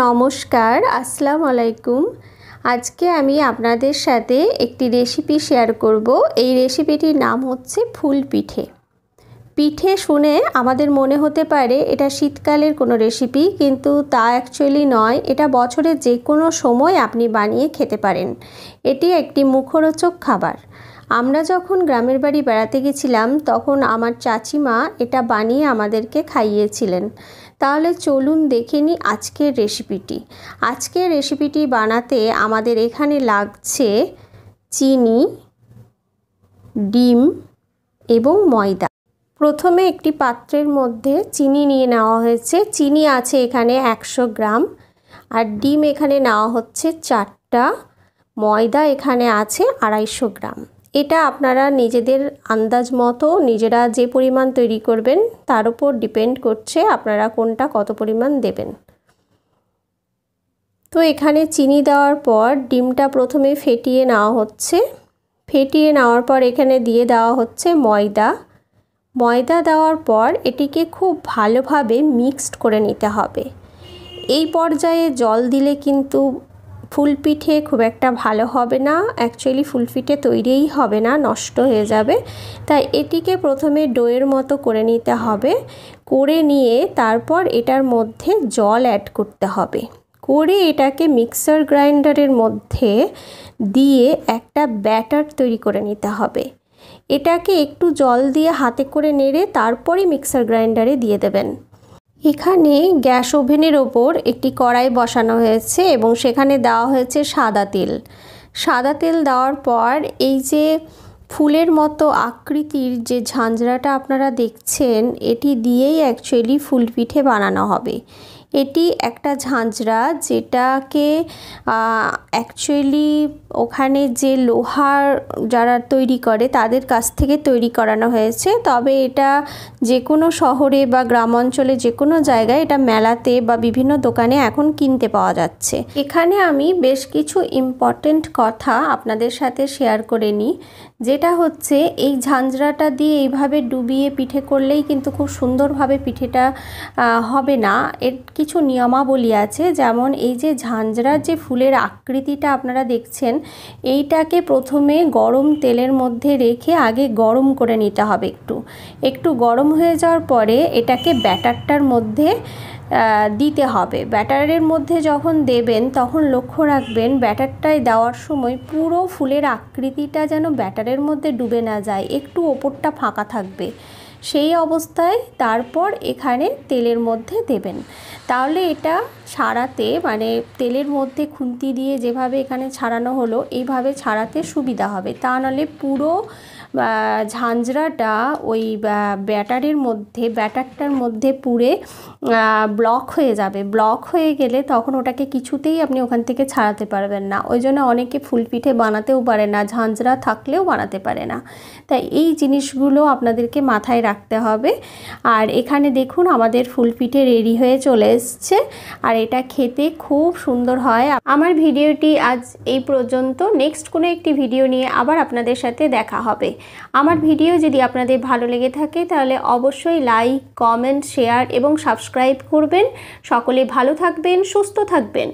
নমস্কার আসসালামু আলাইকুম আজকে আমি আপনাদের সাথে একটি রেসিপি শেয়ার করব এই রেসিপিটির নাম হচ্ছে ফুল পিঠে পিঠে শুনে আমাদের মনে হতে পারে এটা শীতকালের কোনো রেসিপি কিন্তু তা অ্যাকচুয়ালি নয় এটা বছরের যে কোনো সময় আপনি বানিয়ে খেতে পারেন এটি একটি মুখরোচক খাবার আমরা যখন গ্রামের বাড়ি বেড়াতে গেছিলাম তখন আমার চাচিমা এটা বানিয়ে আমাদেরকে খাইয়েছিলেন তাহলে চলুন দেখে নিই আজকের রেসিপিটি আজকের রেসিপিটি বানাতে আমাদের এখানে লাগছে চিনি ডিম এবং ময়দা প্রথমে একটি পাত্রের মধ্যে চিনি নিয়ে নেওয়া হয়েছে চিনি আছে এখানে একশো গ্রাম আর ডিম এখানে নেওয়া হচ্ছে চারটা ময়দা এখানে আছে আড়াইশো গ্রাম এটা আপনারা নিজেদের আন্দাজ মতো নিজেরা যে পরিমাণ তৈরি করবেন তার উপর ডিপেন্ড করছে আপনারা কোনটা কত পরিমাণ দেবেন তো এখানে চিনি দেওয়ার পর ডিমটা প্রথমে ফেটিয়ে নেওয়া হচ্ছে ফেটিয়ে নেওয়ার পর এখানে দিয়ে দেওয়া হচ্ছে ময়দা ময়দা দেওয়ার পর এটিকে খুব ভালোভাবে মিক্সড করে নিতে হবে এই পর্যায়ে জল দিলে কিন্তু ফুল পিঠে খুব একটা ভালো হবে না অ্যাকচুয়ালি ফুল পিঠে তৈরিই হবে না নষ্ট হয়ে যাবে তাই এটিকে প্রথমে ডোয়ের মতো করে নিতে হবে করে নিয়ে তারপর এটার মধ্যে জল অ্যাড করতে হবে করে এটাকে মিক্সার গ্রাইন্ডারের মধ্যে দিয়ে একটা ব্যাটার তৈরি করে নিতে হবে এটাকে একটু জল দিয়ে হাতে করে নেড়ে তারপরে মিক্সার গ্রাইন্ডারে দিয়ে দেবেন এখানে গ্যাস ওভেনের ওপর একটি কড়াই বসানো হয়েছে এবং সেখানে দেওয়া হয়েছে সাদা তেল সাদা তেল দেওয়ার পর এই যে ফুলের মতো আকৃতির যে ঝাঁঝরাটা আপনারা দেখছেন এটি দিয়েই অ্যাকচুয়ালি ফুলপিঠে বানানো হবে এটি একটা ঝাঁঝরা যেটাকে অ্যাকচুয়ালি ওখানে যে লোহার যারা তৈরি করে তাদের কাছ থেকে তৈরি করানো হয়েছে তবে এটা যে কোনো শহরে বা গ্রাম অঞ্চলে যে কোনো জায়গায় এটা মেলাতে বা বিভিন্ন দোকানে এখন কিনতে পাওয়া যাচ্ছে এখানে আমি বেশ কিছু ইম্পর্টেন্ট কথা আপনাদের সাথে শেয়ার করে নিই যেটা হচ্ছে এই ঝাঁঝরাটা দিয়ে এইভাবে ডুবিয়ে পিঠে করলেই কিন্তু খুব সুন্দরভাবে পিঠেটা হবে না এর কিছু নিয়মাবলী আছে যেমন এই যে ঝাঁঝরার যে ফুলের আকৃতিটা আপনারা দেখছেন এইটাকে প্রথমে গরম তেলের মধ্যে রেখে আগে গরম করে নিতে হবে একটু একটু গরম হয়ে যাওয়ার পরে এটাকে ব্যাটারটার মধ্যে দিতে হবে ব্যাটারের মধ্যে যখন দেবেন তখন লক্ষ্য রাখবেন ব্যাটারটায় দেওয়ার সময় পুরো ফুলের আকৃতিটা যেন ব্যাটারের মধ্যে ডুবে না যায় একটু ওপরটা ফাঁকা থাকবে সেই অবস্থায় তারপর এখানে তেলের মধ্যে দেবেন তাহলে এটা ছাড়াতে মানে তেলের মধ্যে খুন্তি দিয়ে যেভাবে এখানে ছাড়ানো হলো এইভাবে ছাড়াতে সুবিধা হবে তা নাহলে পুরো ঝাঞ্জরাটা ওই ব্যাটারের মধ্যে ব্যাটারটার মধ্যে পুড়ে ব্লক হয়ে যাবে ব্লক হয়ে গেলে তখন ওটাকে কিছুতেই আপনি ওখান থেকে ছাড়াতে পারবেন না ওই জন্য অনেকে ফুলপিঠে বানাতেও পারে না ঝাঞ্জরা থাকলেও বানাতে পারে না তাই এই জিনিসগুলো আপনাদেরকে মাথায় রাখতে হবে আর এখানে দেখুন আমাদের ফুলপিঠে রেডি হয়ে চলে এসছে আর এটা খেতে খুব সুন্দর হয় আমার ভিডিওটি আজ এই পর্যন্ত নেক্সট কোনো একটি ভিডিও নিয়ে আবার আপনাদের সাথে দেখা হবে আমার ভিডিও যদি আপনাদের ভালো লেগে থাকে তাহলে অবশ্যই লাইক কমেন্ট শেয়ার এবং সাবস্ক্রাইব করবেন সকলে ভালো থাকবেন সুস্থ থাকবেন